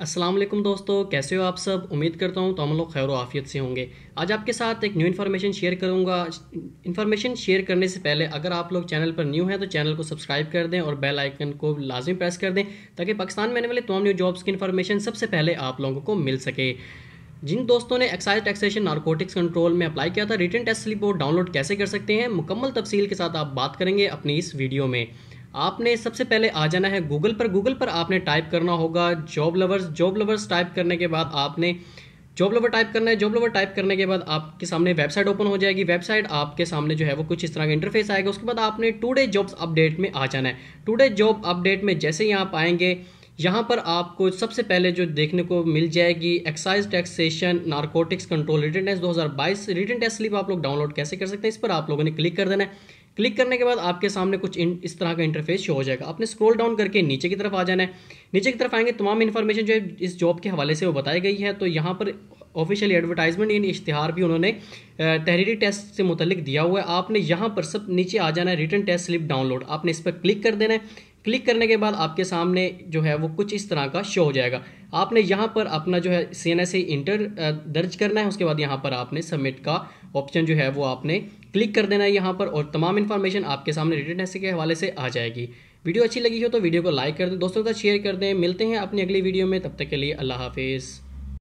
असलम दोस्तों कैसे हो आप सब उम्मीद करता हूँ तो हम लोग खैर आफियत से होंगे आज आपके साथ एक न्यू इन्फॉर्मेशन शेयर करूँगा इन्फॉर्मेशन शेयर करने से पहले अगर आप लोग चैनल पर न्यू हैं तो चैनल को सब्सक्राइब कर दें और बेल आइकन को लाजमी प्रेस कर दें ताकि पाकिस्तान में आने वाले तमाम न्यू जॉब्स की इन्फॉर्मेशन सबसे पहले आप लोगों को मिल सके जिन दोस्तों ने एक्साइज टैक्सेशन नारकोटिक्स कंट्रोल में अप्लाई किया था रिटर्न टेस्ट स्लिप वो डाउनलोड कैसे कर सकते हैं मुकम्मल तफसील के साथ आप बात करेंगे अपनी इस वीडियो में आपने सबसे पहले आ जाना है गूगल पर गूगल पर आपने टाइप करना होगा job lovers job lovers type करने के बाद आपने जॉब लवर टाइप करना है जॉब लवर टाइप करने के बाद आपके सामने वेबसाइट ओपन हो जाएगी वेबसाइट आपके सामने जो है वो कुछ इस तरह का इंटरफेस आएगा उसके बाद आपने टूडे जॉब्स अपडेट में आ जाना है टूडे जॉब अपडेट में जैसे ही आप आएंगे यहाँ पर आपको सबसे पहले जो देखने को मिल जाएगी excise taxation narcotics control written test 2022 written test slip आप लोग डाउनलोड कैसे कर सकते हैं इस पर आप लोगों ने क्लिक कर देना है क्लिक करने के बाद आपके सामने कुछ इन, इस तरह का इंटरफेस शो हो जाएगा आपने स्क्रॉल डाउन करके नीचे की तरफ आ जाना है नीचे की तरफ आएंगे तमाम इन्फॉर्मेशन जो है इस जॉब के हवाले से वो बताई गई है तो यहाँ पर ऑफिशियल एडवर्टाइजमेंट यानी इश्तिहार भी उन्होंने तहरीरी टेस्ट से मुतलिक दिया हुआ है आपने यहाँ पर सब नीचे आ जाना है रिटर्न टेस्ट स्लिप डाउनलोड आपने इस पर क्लिक कर देना है क्लिक करने के बाद आपके सामने जो है वो कुछ इस तरह का शो हो जाएगा आपने यहाँ पर अपना जो है सी एन इंटर दर्ज करना है उसके बाद यहाँ पर आपने सबमिट का ऑप्शन जो है वो आपने क्लिक कर देना है यहाँ पर और तमाम इन्फॉर्मेशन आपके सामने रिटर्न टेस्ट के हवाले से आ जाएगी वीडियो अच्छी लगी हो तो वीडियो को लाइक कर दें दोस्तों के साथ शेयर कर दें मिलते हैं अपनी अगली वीडियो में तब तक के लिए अल्लाह हाफिज़